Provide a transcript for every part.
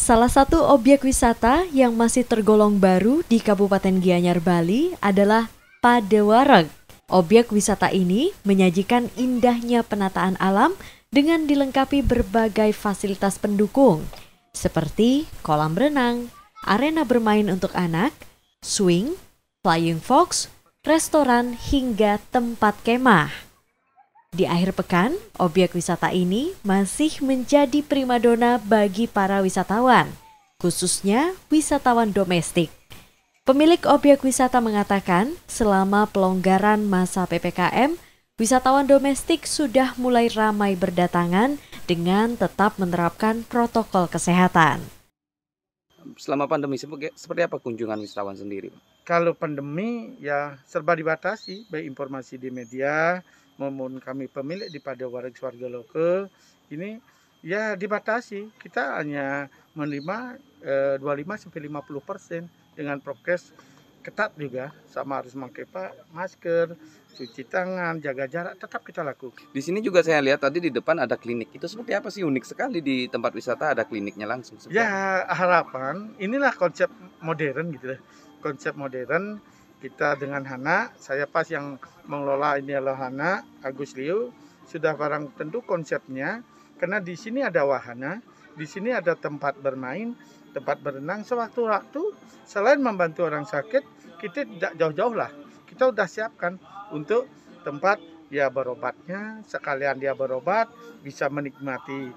Salah satu objek wisata yang masih tergolong baru di Kabupaten Gianyar, Bali adalah Padewareg. Objek wisata ini menyajikan indahnya penataan alam dengan dilengkapi berbagai fasilitas pendukung seperti kolam renang, arena bermain untuk anak, swing, flying fox, restoran hingga tempat kemah. Di akhir pekan, obyek wisata ini masih menjadi primadona bagi para wisatawan, khususnya wisatawan domestik. Pemilik obyek wisata mengatakan, selama pelonggaran masa PPKM, wisatawan domestik sudah mulai ramai berdatangan dengan tetap menerapkan protokol kesehatan selama pandemi seperti apa kunjungan wisatawan sendiri? Kalau pandemi ya serba dibatasi, baik informasi di media maupun kami pemilik di pada warga warga lokal ini ya dibatasi. Kita hanya menerima eh, 25 sampai 50 persen dengan prokes ketat juga sama harus memakai masker, cuci tangan, jaga jarak tetap kita lakukan. Di sini juga saya lihat tadi di depan ada klinik. Itu seperti apa sih unik sekali di tempat wisata ada kliniknya langsung. Seperti. Ya harapan inilah konsep modern gitu lah. Ya. Konsep modern kita dengan Hana, saya pas yang mengelola ini adalah Hana Agus Liu sudah barang tentu konsepnya karena di sini ada wahana di sini ada tempat bermain, tempat berenang sewaktu-waktu. Selain membantu orang sakit, kita tidak jauh-jauh lah. Kita sudah siapkan untuk tempat dia berobatnya, sekalian dia berobat bisa menikmati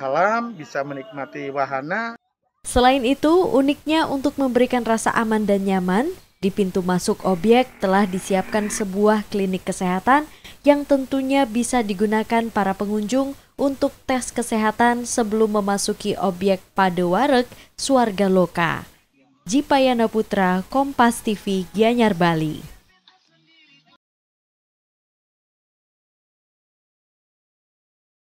halam, bisa menikmati wahana. Selain itu, uniknya untuk memberikan rasa aman dan nyaman, di pintu masuk objek telah disiapkan sebuah klinik kesehatan yang tentunya bisa digunakan para pengunjung untuk tes kesehatan sebelum memasuki objek Padewarek, Loka. Jipayana Putra, Kompas TV, Gianyar Bali.